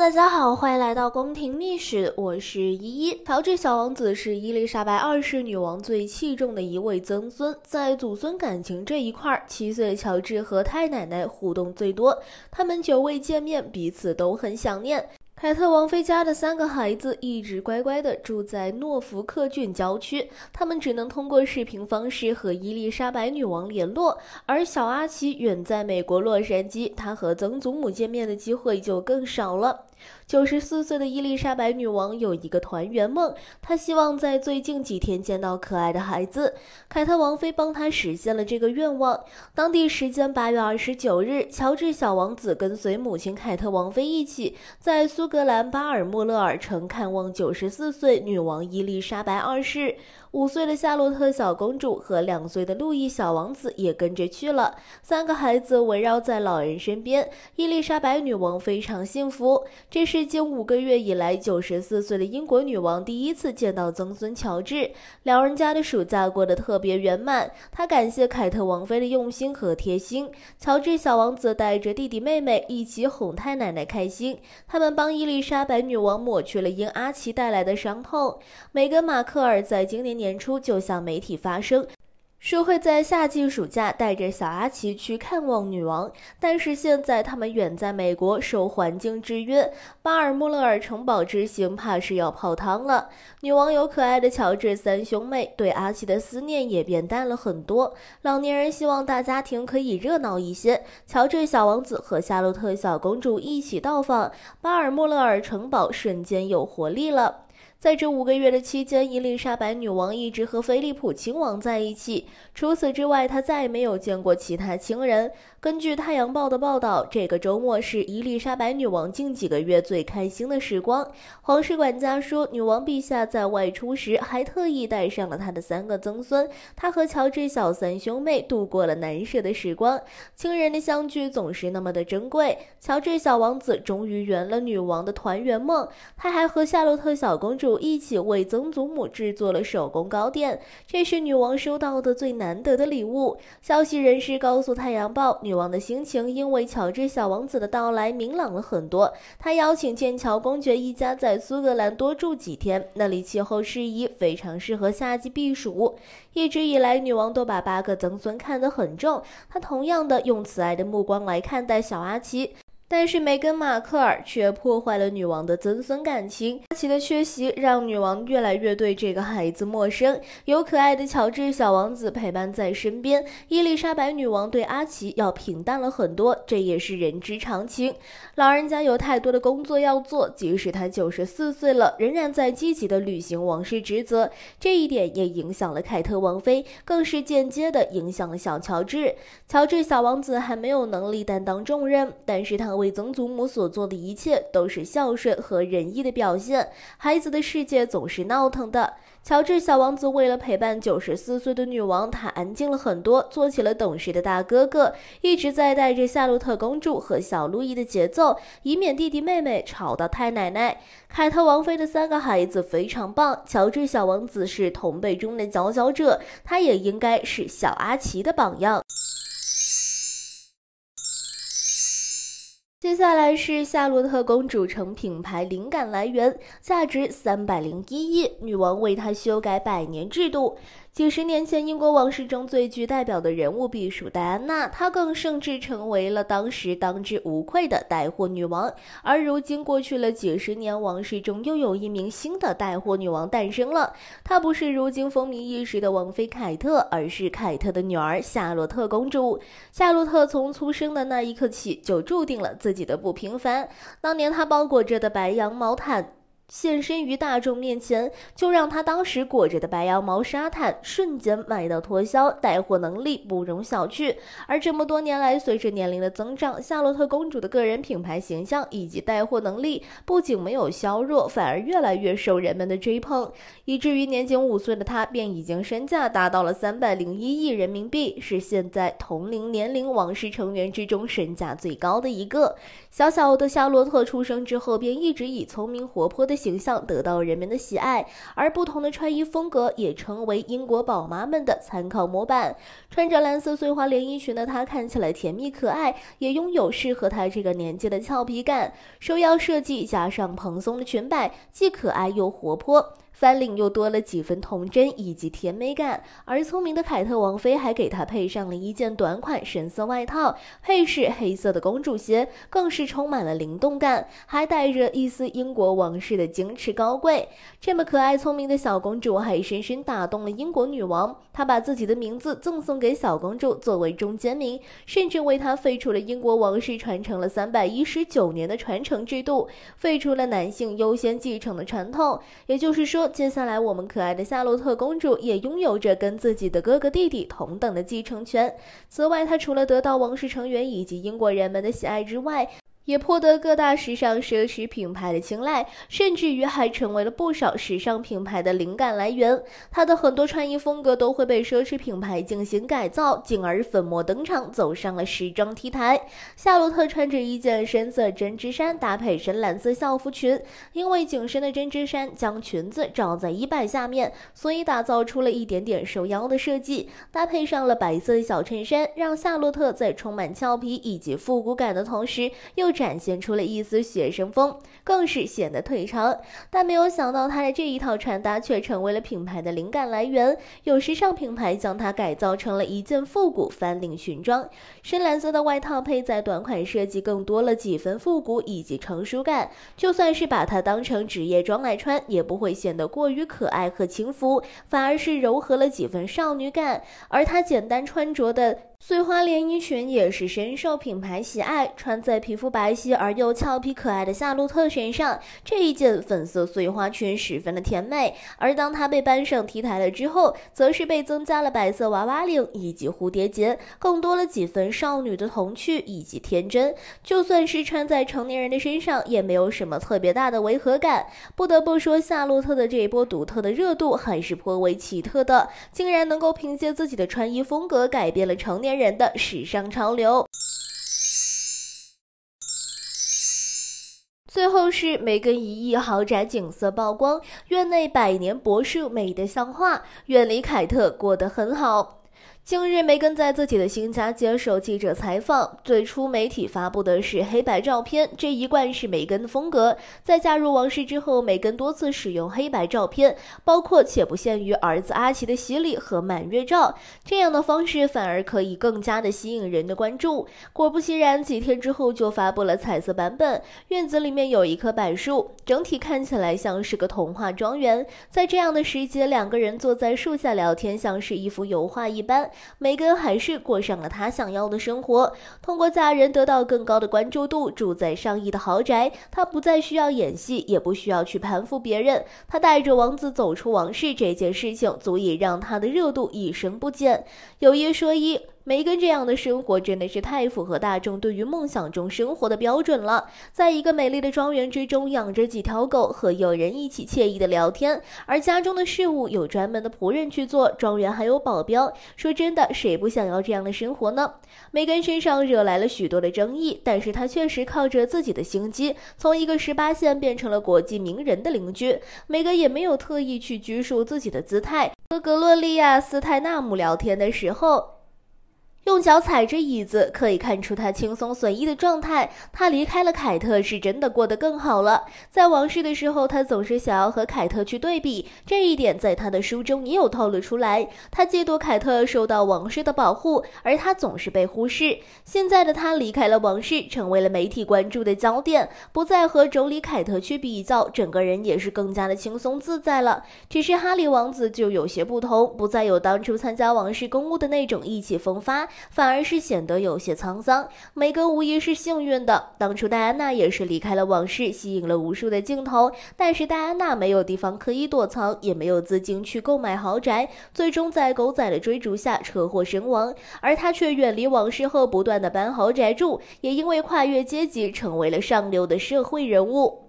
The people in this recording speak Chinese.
大家好，欢迎来到宫廷秘史，我是依依。乔治小王子是伊丽莎白二世女王最器重的一位曾孙，在祖孙感情这一块，七岁的乔治和太奶奶互动最多，他们久未见面，彼此都很想念。凯特王妃家的三个孩子一直乖乖地住在诺福克郡郊区，他们只能通过视频方式和伊丽莎白女王联络，而小阿奇远在美国洛杉矶，他和曾祖母见面的机会就更少了。九十四岁的伊丽莎白女王有一个团圆梦，她希望在最近几天见到可爱的孩子。凯特王妃帮她实现了这个愿望。当地时间八月二十九日，乔治小王子跟随母亲凯特王妃一起，在苏格兰巴尔莫勒尔城看望九十四岁女王伊丽莎白二世。五岁的夏洛特小公主和两岁的路易小王子也跟着去了。三个孩子围绕在老人身边，伊丽莎白女王非常幸福。这是近五个月以来九十四岁的英国女王第一次见到曾孙乔治。老人家的暑假过得特别圆满。她感谢凯特王妃的用心和贴心。乔治小王子带着弟弟妹妹一起哄太奶奶开心。他们帮伊丽莎白女王抹去了因阿奇带来的伤痛。梅根马克尔在今年。年初就向媒体发声，说会在夏季暑假带着小阿奇去看望女王，但是现在他们远在美国，受环境制约，巴尔穆勒尔城堡之行怕是要泡汤了。女王有可爱的乔治三兄妹，对阿奇的思念也变淡了很多。老年人希望大家庭可以热闹一些，乔治小王子和夏洛特小公主一起到访巴尔穆勒尔城堡，瞬间有活力了。在这五个月的期间，伊丽莎白女王一直和菲利普亲王在一起。除此之外，她再也没有见过其他亲人。根据《太阳报》的报道，这个周末是伊丽莎白女王近几个月最开心的时光。皇室管家说，女王陛下在外出时还特意带上了她的三个曾孙，她和乔治小三兄妹度过了难舍的时光。亲人的相聚总是那么的珍贵，乔治小王子终于圆了女王的团圆梦。他还和夏洛特小公主一起为曾祖母制作了手工糕点，这是女王收到的最难得的礼物。消息人士告诉《太阳报》。女王的心情因为乔治小王子的到来明朗了很多。她邀请剑桥公爵一家在苏格兰多住几天，那里气候适宜，非常适合夏季避暑。一直以来，女王都把八个曾孙看得很重，她同样的用慈爱的目光来看待小阿奇。但是梅根·马克尔却破坏了女王的曾孙感情。阿奇的缺席让女王越来越对这个孩子陌生。有可爱的乔治小王子陪伴在身边，伊丽莎白女王对阿奇要平淡了很多。这也是人之常情。老人家有太多的工作要做，即使他九十四岁了，仍然在积极地履行王室职责。这一点也影响了凯特王妃，更是间接地影响了小乔治。乔治小王子还没有能力担当重任，但是他。为曾祖母所做的一切都是孝顺和仁义的表现。孩子的世界总是闹腾的。乔治小王子为了陪伴九十四岁的女王，他安静了很多，做起了懂事的大哥哥，一直在带着夏洛特公主和小路易的节奏，以免弟弟妹妹吵到太奶奶。凯特王妃的三个孩子非常棒，乔治小王子是同辈中的佼佼者，他也应该是小阿奇的榜样。接下来是夏洛特公主成品牌灵感来源，价值三百零一亿，女王为她修改百年制度。几十年前，英国王室中最具代表的人物必属戴安娜，她更甚至成为了当时当之无愧的带货女王。而如今过去了几十年，王室中又有一名新的带货女王诞生了。她不是如今风靡一时的王妃凯特，而是凯特的女儿夏洛特公主。夏洛特从出生的那一刻起，就注定了自。自己的不平凡。当年他包裹着的白羊毛毯。现身于大众面前，就让他当时裹着的白羊毛沙滩瞬间卖到脱销，带货能力不容小觑。而这么多年来，随着年龄的增长，夏洛特公主的个人品牌形象以及带货能力不仅没有削弱，反而越来越受人们的追捧，以至于年仅五岁的她便已经身价达到了三百零一亿人民币，是现在同龄年龄王室成员之中身价最高的一个。小小的夏洛特出生之后，便一直以聪明活泼的。形象得到人们的喜爱，而不同的穿衣风格也成为英国宝妈们的参考模板。穿着蓝色碎花连衣裙的她，看起来甜蜜可爱，也拥有适合她这个年纪的俏皮感。收腰设计加上蓬松的裙摆，既可爱又活泼。翻领又多了几分童真以及甜美感，而聪明的凯特王妃还给她配上了一件短款深色外套，配饰黑色的公主鞋，更是充满了灵动感，还带着一丝英国王室的矜持高贵。这么可爱聪明的小公主，还深深打动了英国女王，她把自己的名字赠送给小公主作为中间名，甚至为她废除了英国王室传承了三百一十九年的传承制度，废除了男性优先继承的传统，也就是说。接下来，我们可爱的夏洛特公主也拥有着跟自己的哥哥弟弟同等的继承权。此外，她除了得到王室成员以及英国人们的喜爱之外，也获得各大时尚奢侈品牌的青睐，甚至于还成为了不少时尚品牌的灵感来源。他的很多穿衣风格都会被奢侈品牌进行改造，进而粉墨登场，走上了时装 T 台。夏洛特穿着一件深色针织衫，搭配深蓝色校服裙。因为紧身的针织衫将裙子罩在衣摆下面，所以打造出了一点点收腰的设计。搭配上了白色的小衬衫，让夏洛特在充满俏皮以及复古感的同时，又。展现出了一丝学生风，更是显得腿长。但没有想到，他的这一套穿搭却成为了品牌的灵感来源。有时尚品牌将它改造成了一件复古翻领裙装，深蓝色的外套配在短款设计，更多了几分复古以及成熟感。就算是把它当成职业装来穿，也不会显得过于可爱和轻浮，反而是柔和了几分少女感。而他简单穿着的。碎花连衣裙也是深受品牌喜爱，穿在皮肤白皙而又俏皮可爱的夏洛特身上，这一件粉色碎花裙十分的甜美。而当她被搬上 T 台了之后，则是被增加了白色娃娃领以及蝴蝶结，更多了几分少女的童趣以及天真。就算是穿在成年人的身上，也没有什么特别大的违和感。不得不说，夏洛特的这一波独特的热度还是颇为奇特的，竟然能够凭借自己的穿衣风格改变了成年。人的时尚潮流。最后是梅根一亿豪宅景色曝光，院内百年柏树美得像画，远离凯特过得很好。近日，梅根在自己的新家接受记者采访。最初，媒体发布的是黑白照片，这一贯是梅根的风格。在加入王室之后，梅根多次使用黑白照片，包括且不限于儿子阿奇的洗礼和满月照。这样的方式反而可以更加的吸引人的关注。果不其然，几天之后就发布了彩色版本。院子里面有一棵柏树，整体看起来像是个童话庄园。在这样的时节，两个人坐在树下聊天，像是一幅油画一般。梅根还是过上了她想要的生活，通过嫁人得到更高的关注度，住在上亿的豪宅，她不再需要演戏，也不需要去攀附别人。她带着王子走出王室这件事情，足以让她的热度一生不减。有一说一。梅根这样的生活真的是太符合大众对于梦想中生活的标准了。在一个美丽的庄园之中，养着几条狗，和友人一起惬意的聊天，而家中的事务有专门的仆人去做，庄园还有保镖。说真的，谁不想要这样的生活呢？梅根身上惹来了许多的争议，但是她确实靠着自己的心机，从一个十八线变成了国际名人的邻居。梅根也没有特意去拘束自己的姿态，和格洛丽亚·斯泰纳姆聊天的时候。用脚踩着椅子，可以看出他轻松随意的状态。他离开了凯特，是真的过得更好了。在王室的时候，他总是想要和凯特去对比，这一点在他的书中也有透露出来。他嫉妒凯特受到王室的保护，而他总是被忽视。现在的他离开了王室，成为了媒体关注的焦点，不再和总理凯特去比较，整个人也是更加的轻松自在了。只是哈利王子就有些不同，不再有当初参加王室公务的那种意气风发。反而是显得有些沧桑。梅根无疑是幸运的，当初戴安娜也是离开了往事，吸引了无数的镜头。但是戴安娜没有地方可以躲藏，也没有资金去购买豪宅，最终在狗仔的追逐下车祸身亡。而她却远离往事后，不断的搬豪宅住，也因为跨越阶级，成为了上流的社会人物。